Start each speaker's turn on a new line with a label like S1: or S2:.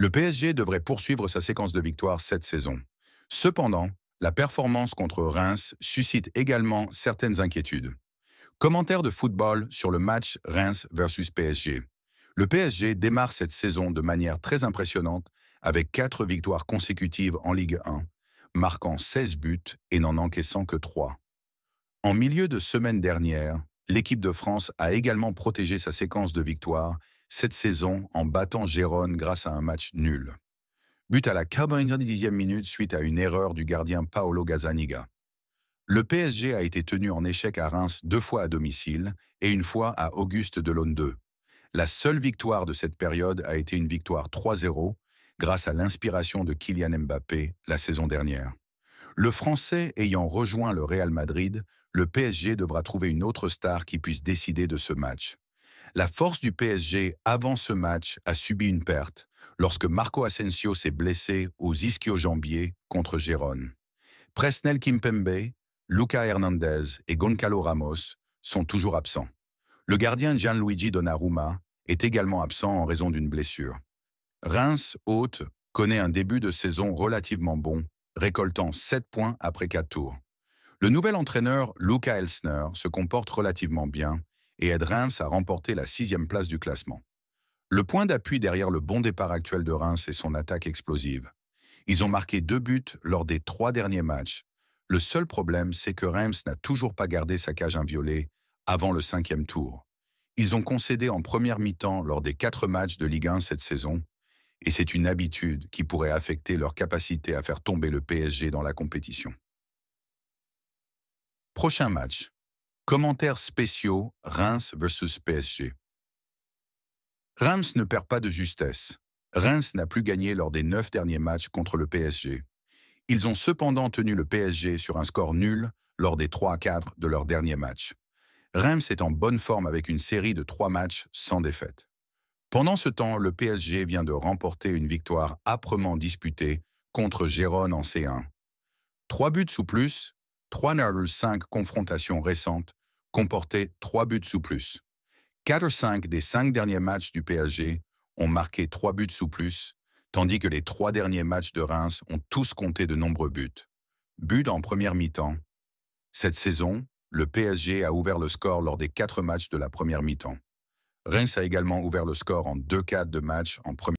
S1: Le PSG devrait poursuivre sa séquence de victoires cette saison. Cependant, la performance contre Reims suscite également certaines inquiétudes. Commentaire de football sur le match Reims versus PSG. Le PSG démarre cette saison de manière très impressionnante avec quatre victoires consécutives en Ligue 1, marquant 16 buts et n'en encaissant que 3. En milieu de semaine dernière, l'équipe de France a également protégé sa séquence de victoires cette saison en battant Gérone grâce à un match nul. But à la 90e minute suite à une erreur du gardien Paolo Gazzaniga. Le PSG a été tenu en échec à Reims deux fois à domicile et une fois à Auguste Delon 2. La seule victoire de cette période a été une victoire 3-0 grâce à l'inspiration de Kylian Mbappé la saison dernière. Le Français ayant rejoint le Real Madrid, le PSG devra trouver une autre star qui puisse décider de ce match. La force du PSG avant ce match a subi une perte lorsque Marco Asensio s'est blessé aux ischio-jambiers contre Gérone. Presnel Kimpembe, Luca Hernandez et Goncalo Ramos sont toujours absents. Le gardien Gianluigi Donnarumma est également absent en raison d'une blessure. Reims, hôte, connaît un début de saison relativement bon, récoltant 7 points après 4 tours. Le nouvel entraîneur Luca Elsner se comporte relativement bien et aide Reims à remporter la sixième place du classement. Le point d'appui derrière le bon départ actuel de Reims est son attaque explosive. Ils ont marqué deux buts lors des trois derniers matchs. Le seul problème, c'est que Reims n'a toujours pas gardé sa cage inviolée avant le cinquième tour. Ils ont concédé en première mi-temps lors des quatre matchs de Ligue 1 cette saison, et c'est une habitude qui pourrait affecter leur capacité à faire tomber le PSG dans la compétition. Prochain match. Commentaires spéciaux Reims versus PSG. Reims ne perd pas de justesse. Reims n'a plus gagné lors des neuf derniers matchs contre le PSG. Ils ont cependant tenu le PSG sur un score nul lors des 3-4 de leur dernier match. Reims est en bonne forme avec une série de trois matchs sans défaite. Pendant ce temps, le PSG vient de remporter une victoire âprement disputée contre Gérone en C1. Trois buts ou plus, trois cinq confrontations récentes comportait trois buts ou plus. 4 ou 5 des 5 derniers matchs du PSG ont marqué trois buts ou plus, tandis que les 3 derniers matchs de Reims ont tous compté de nombreux buts. Buts en première mi-temps. Cette saison, le PSG a ouvert le score lors des 4 matchs de la première mi-temps. Reims a également ouvert le score en 2 4 de match en première